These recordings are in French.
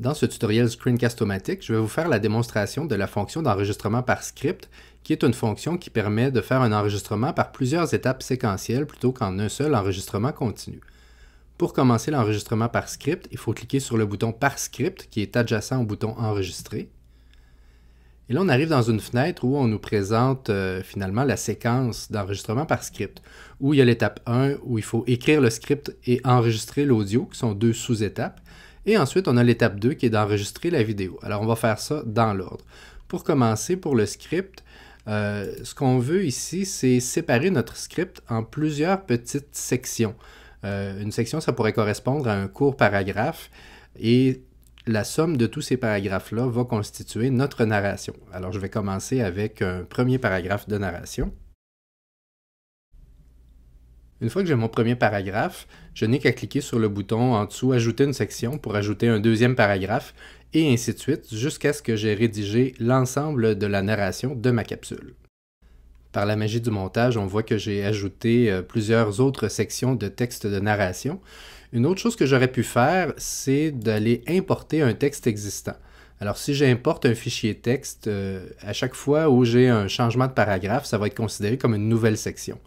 Dans ce tutoriel screencast o je vais vous faire la démonstration de la fonction d'enregistrement par script, qui est une fonction qui permet de faire un enregistrement par plusieurs étapes séquentielles plutôt qu'en un seul enregistrement continu. Pour commencer l'enregistrement par script, il faut cliquer sur le bouton Par script qui est adjacent au bouton Enregistrer. Et là, on arrive dans une fenêtre où on nous présente euh, finalement la séquence d'enregistrement par script, où il y a l'étape 1 où il faut écrire le script et enregistrer l'audio, qui sont deux sous-étapes. Et ensuite, on a l'étape 2 qui est d'enregistrer la vidéo. Alors, on va faire ça dans l'ordre. Pour commencer, pour le script, euh, ce qu'on veut ici, c'est séparer notre script en plusieurs petites sections. Euh, une section, ça pourrait correspondre à un court paragraphe et la somme de tous ces paragraphes-là va constituer notre narration. Alors, je vais commencer avec un premier paragraphe de narration. Une fois que j'ai mon premier paragraphe, je n'ai qu'à cliquer sur le bouton en dessous Ajouter une section pour ajouter un deuxième paragraphe et ainsi de suite jusqu'à ce que j'ai rédigé l'ensemble de la narration de ma capsule. Par la magie du montage, on voit que j'ai ajouté euh, plusieurs autres sections de texte de narration. Une autre chose que j'aurais pu faire, c'est d'aller importer un texte existant. Alors si j'importe un fichier texte, euh, à chaque fois où j'ai un changement de paragraphe, ça va être considéré comme une nouvelle section.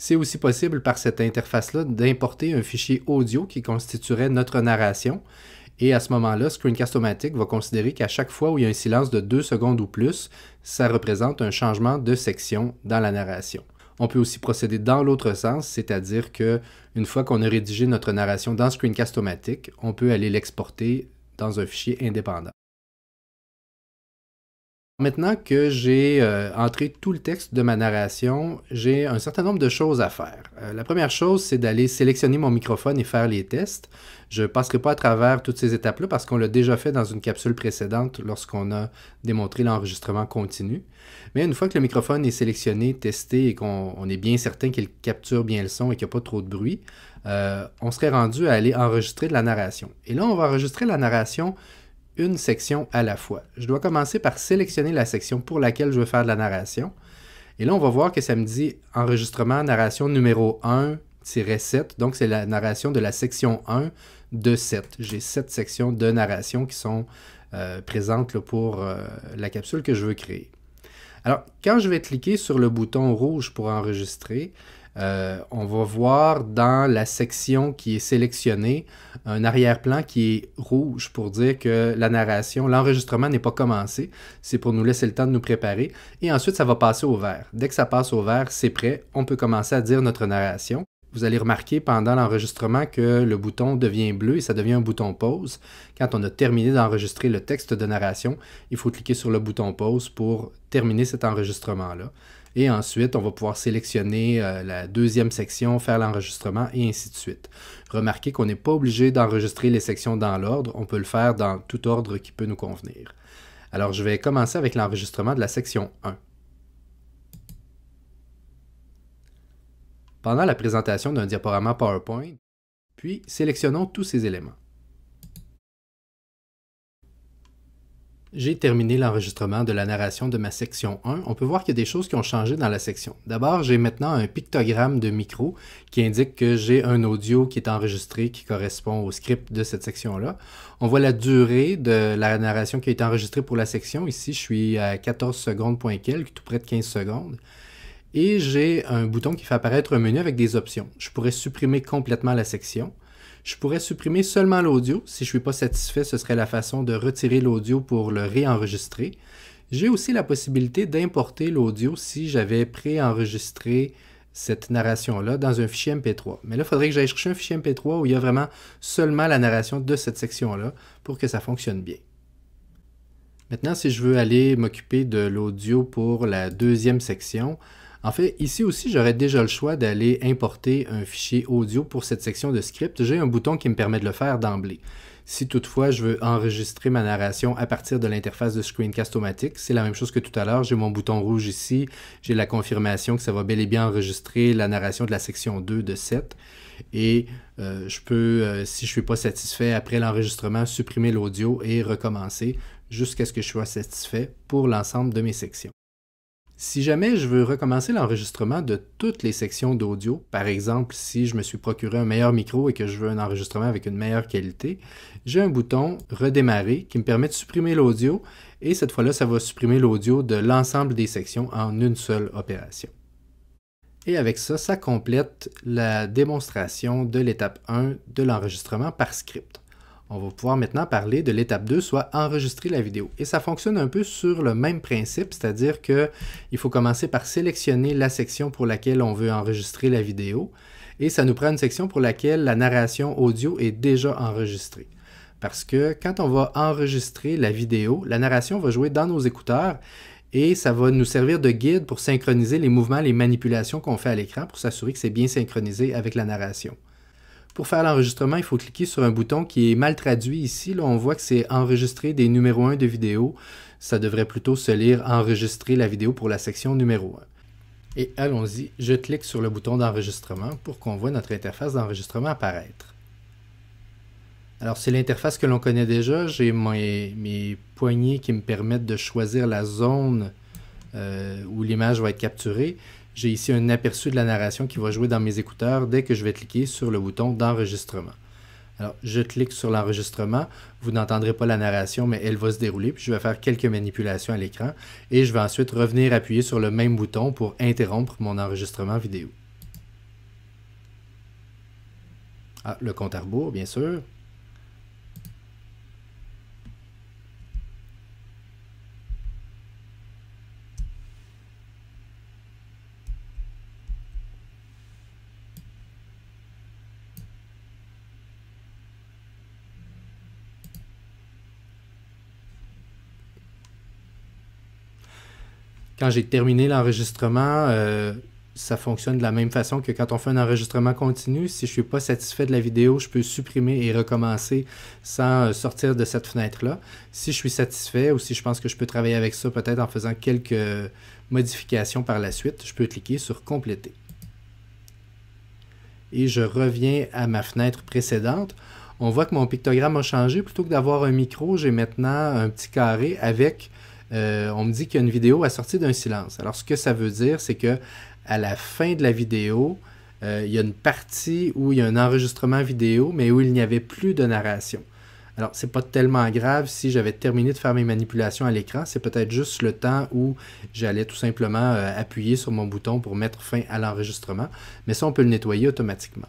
C'est aussi possible par cette interface-là d'importer un fichier audio qui constituerait notre narration. Et à ce moment-là, o va considérer qu'à chaque fois où il y a un silence de deux secondes ou plus, ça représente un changement de section dans la narration. On peut aussi procéder dans l'autre sens, c'est-à-dire que une fois qu'on a rédigé notre narration dans screencast o on peut aller l'exporter dans un fichier indépendant. Maintenant que j'ai euh, entré tout le texte de ma narration, j'ai un certain nombre de choses à faire. Euh, la première chose, c'est d'aller sélectionner mon microphone et faire les tests. Je ne passerai pas à travers toutes ces étapes-là parce qu'on l'a déjà fait dans une capsule précédente lorsqu'on a démontré l'enregistrement continu. Mais une fois que le microphone est sélectionné, testé et qu'on est bien certain qu'il capture bien le son et qu'il n'y a pas trop de bruit, euh, on serait rendu à aller enregistrer de la narration. Et là, on va enregistrer la narration une section à la fois. Je dois commencer par sélectionner la section pour laquelle je veux faire de la narration. Et là, on va voir que ça me dit enregistrement narration numéro 1-7. Donc, c'est la narration de la section 1 de 7. J'ai 7 sections de narration qui sont euh, présentes pour euh, la capsule que je veux créer. Alors, quand je vais cliquer sur le bouton rouge pour enregistrer, euh, on va voir dans la section qui est sélectionnée un arrière-plan qui est rouge pour dire que la narration, l'enregistrement n'est pas commencé. C'est pour nous laisser le temps de nous préparer. Et ensuite, ça va passer au vert. Dès que ça passe au vert, c'est prêt. On peut commencer à dire notre narration. Vous allez remarquer pendant l'enregistrement que le bouton devient bleu et ça devient un bouton pause. Quand on a terminé d'enregistrer le texte de narration, il faut cliquer sur le bouton pause pour terminer cet enregistrement-là. Et ensuite, on va pouvoir sélectionner euh, la deuxième section, faire l'enregistrement et ainsi de suite. Remarquez qu'on n'est pas obligé d'enregistrer les sections dans l'ordre, on peut le faire dans tout ordre qui peut nous convenir. Alors je vais commencer avec l'enregistrement de la section 1. Pendant la présentation d'un diaporama PowerPoint, puis sélectionnons tous ces éléments. J'ai terminé l'enregistrement de la narration de ma section 1. On peut voir qu'il y a des choses qui ont changé dans la section. D'abord, j'ai maintenant un pictogramme de micro qui indique que j'ai un audio qui est enregistré qui correspond au script de cette section-là. On voit la durée de la narration qui a été enregistrée pour la section. Ici, je suis à 14 secondes point quelques, tout près de 15 secondes. Et j'ai un bouton qui fait apparaître un menu avec des options. Je pourrais supprimer complètement la section je pourrais supprimer seulement l'audio. Si je ne suis pas satisfait, ce serait la façon de retirer l'audio pour le réenregistrer. J'ai aussi la possibilité d'importer l'audio si j'avais préenregistré cette narration-là dans un fichier MP3. Mais là, il faudrait que j'aille chercher un fichier MP3 où il y a vraiment seulement la narration de cette section-là pour que ça fonctionne bien. Maintenant, si je veux aller m'occuper de l'audio pour la deuxième section, en fait, ici aussi, j'aurais déjà le choix d'aller importer un fichier audio pour cette section de script. J'ai un bouton qui me permet de le faire d'emblée. Si toutefois je veux enregistrer ma narration à partir de l'interface de Screencast-O-Matic, c'est la même chose que tout à l'heure. J'ai mon bouton rouge ici, j'ai la confirmation que ça va bel et bien enregistrer la narration de la section 2 de 7. Et euh, je peux, euh, si je ne suis pas satisfait après l'enregistrement, supprimer l'audio et recommencer jusqu'à ce que je sois satisfait pour l'ensemble de mes sections. Si jamais je veux recommencer l'enregistrement de toutes les sections d'audio, par exemple si je me suis procuré un meilleur micro et que je veux un enregistrement avec une meilleure qualité, j'ai un bouton Redémarrer qui me permet de supprimer l'audio et cette fois-là, ça va supprimer l'audio de l'ensemble des sections en une seule opération. Et avec ça, ça complète la démonstration de l'étape 1 de l'enregistrement par script. On va pouvoir maintenant parler de l'étape 2, soit enregistrer la vidéo. Et ça fonctionne un peu sur le même principe, c'est-à-dire qu'il faut commencer par sélectionner la section pour laquelle on veut enregistrer la vidéo. Et ça nous prend une section pour laquelle la narration audio est déjà enregistrée. Parce que quand on va enregistrer la vidéo, la narration va jouer dans nos écouteurs et ça va nous servir de guide pour synchroniser les mouvements, les manipulations qu'on fait à l'écran pour s'assurer que c'est bien synchronisé avec la narration. Pour faire l'enregistrement, il faut cliquer sur un bouton qui est mal traduit ici. Là, on voit que c'est enregistrer des numéros 1 de vidéo. Ça devrait plutôt se lire enregistrer la vidéo pour la section numéro 1. Et allons-y, je clique sur le bouton d'enregistrement pour qu'on voit notre interface d'enregistrement apparaître. Alors c'est l'interface que l'on connaît déjà, j'ai mes, poignées qui me permettent de choisir la zone euh, où l'image va être capturée. J'ai ici un aperçu de la narration qui va jouer dans mes écouteurs dès que je vais cliquer sur le bouton d'enregistrement. Alors, je clique sur l'enregistrement. Vous n'entendrez pas la narration, mais elle va se dérouler. Puis je vais faire quelques manipulations à l'écran et je vais ensuite revenir appuyer sur le même bouton pour interrompre mon enregistrement vidéo. Ah, le compte à rebours, bien sûr. quand j'ai terminé l'enregistrement, euh, ça fonctionne de la même façon que quand on fait un enregistrement continu. Si je ne suis pas satisfait de la vidéo, je peux supprimer et recommencer sans euh, sortir de cette fenêtre-là. Si je suis satisfait ou si je pense que je peux travailler avec ça peut-être en faisant quelques euh, modifications par la suite, je peux cliquer sur compléter. Et je reviens à ma fenêtre précédente. On voit que mon pictogramme a changé. Plutôt que d'avoir un micro, j'ai maintenant un petit carré avec euh, on me dit qu'il y a une vidéo assortie d'un silence. Alors, ce que ça veut dire, c'est que à la fin de la vidéo, euh, il y a une partie où il y a un enregistrement vidéo, mais où il n'y avait plus de narration. Alors, c'est pas tellement grave si j'avais terminé de faire mes manipulations à l'écran. C'est peut-être juste le temps où j'allais tout simplement euh, appuyer sur mon bouton pour mettre fin à l'enregistrement. Mais ça, on peut le nettoyer automatiquement.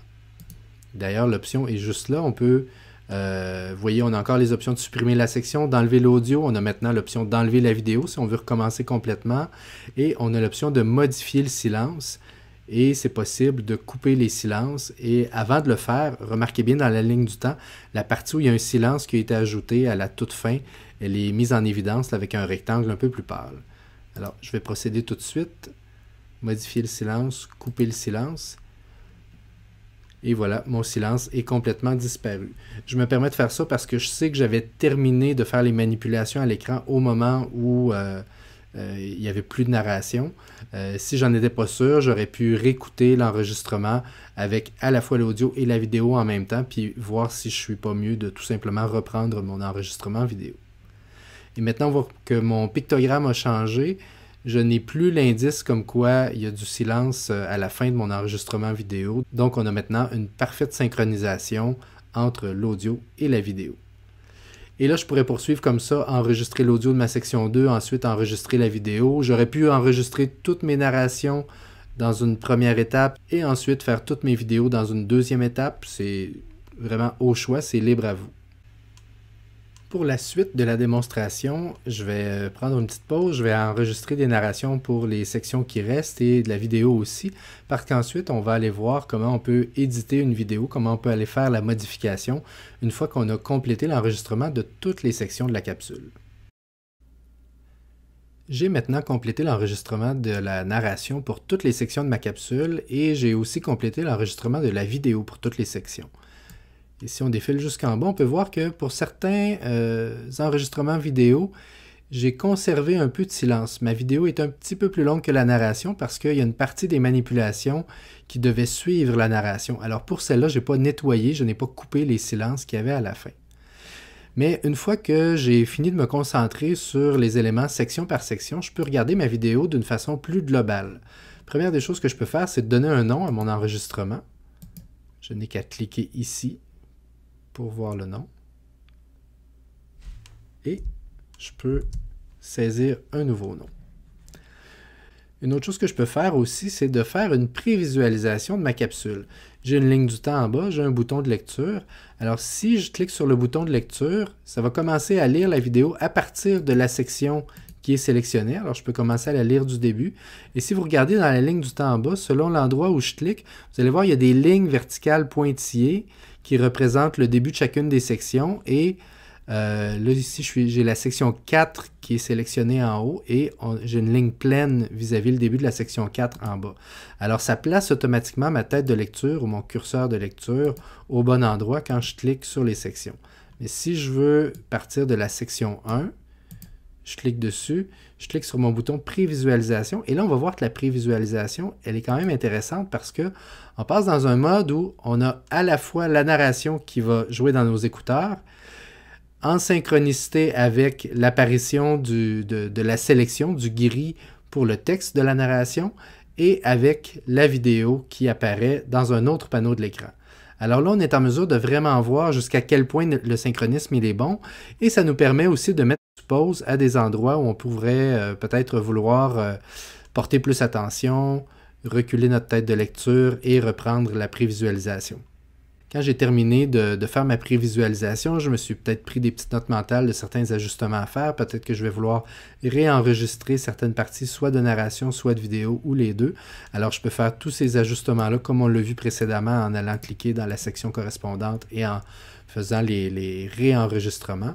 D'ailleurs, l'option est juste là. On peut vous euh, voyez, on a encore les options de supprimer la section, d'enlever l'audio. On a maintenant l'option d'enlever la vidéo si on veut recommencer complètement. Et on a l'option de modifier le silence. Et c'est possible de couper les silences. Et avant de le faire, remarquez bien dans la ligne du temps, la partie où il y a un silence qui a été ajouté à la toute fin, elle est mise en évidence avec un rectangle un peu plus pâle. Alors, je vais procéder tout de suite. Modifier le silence, couper le silence. Et voilà, mon silence est complètement disparu. Je me permets de faire ça parce que je sais que j'avais terminé de faire les manipulations à l'écran au moment où euh, euh, il n'y avait plus de narration. Euh, si j'en étais pas sûr, j'aurais pu réécouter l'enregistrement avec à la fois l'audio et la vidéo en même temps, puis voir si je suis pas mieux de tout simplement reprendre mon enregistrement vidéo. Et maintenant, que mon pictogramme a changé. Je n'ai plus l'indice comme quoi il y a du silence euh, à la fin de mon enregistrement vidéo, donc on a maintenant une parfaite synchronisation entre l'audio et la vidéo. Et là, je pourrais poursuivre comme ça, enregistrer l'audio de ma section 2, ensuite enregistrer la vidéo. J'aurais pu enregistrer toutes mes narrations dans une première étape et ensuite faire toutes mes vidéos dans une deuxième étape. C'est vraiment au choix, c'est libre à vous. Pour la suite de la démonstration, je vais euh, prendre une petite pause, je vais enregistrer des narrations pour les sections qui restent et de la vidéo aussi, parce qu'ensuite on va aller voir comment on peut éditer une vidéo, comment on peut aller faire la modification une fois qu'on a complété l'enregistrement de toutes les sections de la capsule. J'ai maintenant complété l'enregistrement de la narration pour toutes les sections de ma capsule et j'ai aussi complété l'enregistrement de la vidéo pour toutes les sections. Et si on défile jusqu'en bas, on peut voir que pour certains euh, enregistrements vidéo, j'ai conservé un peu de silence. Ma vidéo est un petit peu plus longue que la narration parce qu'il y a une partie des manipulations qui devait suivre la narration. Alors pour celle-là, je n'ai pas nettoyé, je n'ai pas coupé les silences qu'il y avait à la fin. Mais une fois que j'ai fini de me concentrer sur les éléments section par section, je peux regarder ma vidéo d'une façon plus globale. Première des choses que je peux faire, c'est de donner un nom à mon enregistrement. Je n'ai qu'à cliquer ici pour voir le nom. Et je peux saisir un nouveau nom. Une autre chose que je peux faire aussi, c'est de faire une prévisualisation de ma capsule. J'ai une ligne du temps en bas, j'ai un bouton de lecture. Alors si je clique sur le bouton de lecture, ça va commencer à lire la vidéo à partir de la section qui est sélectionnée. Alors, je peux commencer à la lire du début. Et si vous regardez dans la ligne du temps en bas, selon l'endroit où je clique, vous allez voir, il y a des lignes verticales pointillées qui représentent le début de chacune des sections. Et euh, là, ici, j'ai la section 4 qui est sélectionnée en haut et j'ai une ligne pleine vis à -vis le début de la section 4 en bas. Alors, ça place automatiquement ma tête de lecture ou mon curseur de lecture au bon endroit quand je clique sur les sections. Mais si je veux partir de la section 1, je clique dessus, je clique sur mon bouton prévisualisation et là, on va voir que la prévisualisation, elle est quand même intéressante parce que on passe dans un mode où on a à la fois la narration qui va jouer dans nos écouteurs, en synchronicité avec l'apparition de, de, la sélection du guiri pour le texte de la narration et avec la vidéo qui apparaît dans un autre panneau de l'écran. Alors là, on est en mesure de vraiment voir jusqu'à quel point le synchronisme il est bon et ça nous permet aussi de mettre à des endroits où on pourrait euh, peut-être vouloir euh, porter plus attention, reculer notre tête de lecture et reprendre la prévisualisation. Quand j'ai terminé de, faire ma prévisualisation, je me suis peut-être pris des petites notes mentales de certains ajustements à faire. Peut-être que je vais vouloir réenregistrer certaines parties, soit de narration, soit de vidéo, ou les deux. Alors je peux faire tous ces ajustements-là, comme on l'a vu précédemment, en allant cliquer dans la section correspondante et en faisant les, les réenregistrements.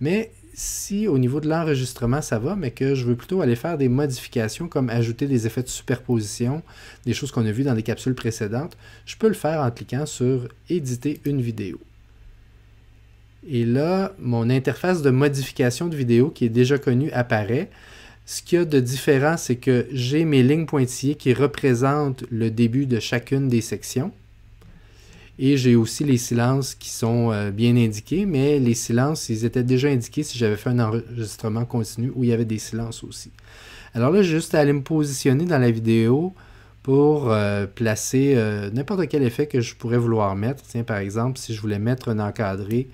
Mais si au niveau de l'enregistrement ça va, mais que je veux plutôt aller faire des modifications comme ajouter des effets de superposition, des choses qu'on a vues dans les capsules précédentes, je peux le faire en cliquant sur éditer une vidéo. Et là, mon interface de modification de vidéo qui est déjà connue apparaît. Ce qu'il y a de différent, c'est que j'ai mes lignes pointillées qui représentent le début de chacune des sections. Et j'ai aussi les silences qui sont euh, bien indiqués, mais les silences, ils étaient déjà indiqués si j'avais fait un enregistrement continu où il y avait des silences aussi. Alors là, j'ai juste à aller me positionner dans la vidéo pour euh, placer euh, n'importe quel effet que je pourrais vouloir mettre. Tiens, par exemple, si je voulais mettre un encadré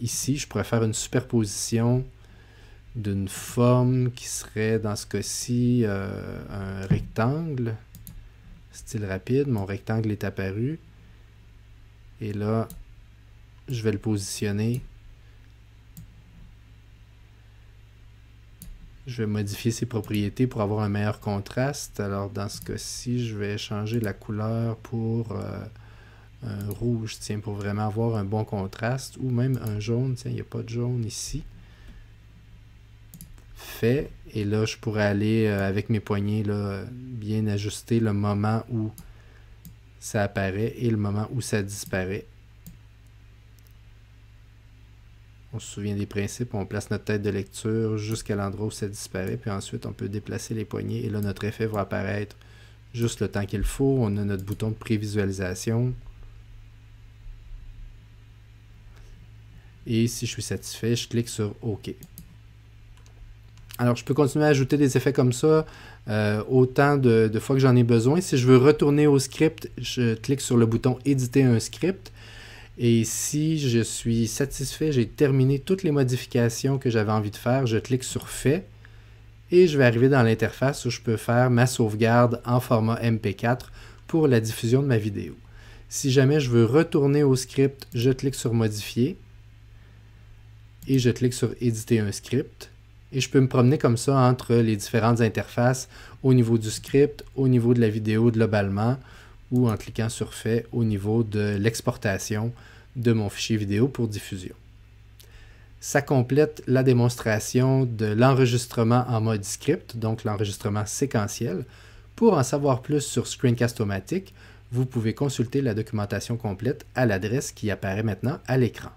ici, je pourrais faire une superposition d'une forme qui serait, dans ce cas-ci, un rectangle. Style rapide, mon rectangle est apparu. Et là, je vais le positionner. Je vais modifier ses propriétés pour avoir un meilleur contraste. Alors dans ce cas-ci, je vais changer la couleur pour euh, un rouge, tiens, pour vraiment avoir un bon contraste. Ou même un jaune, tiens, il n'y a pas de jaune ici. Fait. Et là, je pourrais aller euh, avec mes poignets là, bien ajuster le moment où ça apparaît et le moment où ça disparaît. On se souvient des principes, on place notre tête de lecture jusqu'à l'endroit où ça disparaît, puis ensuite on peut déplacer les poignées et là notre effet va apparaître juste le temps qu'il faut. On a notre bouton de prévisualisation. Et si je suis satisfait, je clique sur OK. Alors, je peux continuer à ajouter des effets comme ça. Euh, autant de, de, fois que j'en ai besoin. Si je veux retourner au script, je clique sur le bouton éditer un script. Et si je suis satisfait, j'ai terminé toutes les modifications que j'avais envie de faire, je clique sur fait. Et je vais arriver dans l'interface où je peux faire ma sauvegarde en format MP4 pour la diffusion de ma vidéo. Si jamais je veux retourner au script, je clique sur modifier et je clique sur éditer un script et je peux me promener comme ça entre les différentes interfaces au niveau du script, au niveau de la vidéo globalement ou en cliquant sur Fait au niveau de l'exportation de mon fichier vidéo pour diffusion. Ça complète la démonstration de l'enregistrement en mode script, donc l'enregistrement séquentiel. Pour en savoir plus sur Screencast-O-Matic, vous pouvez consulter la documentation complète à l'adresse qui apparaît maintenant à l'écran.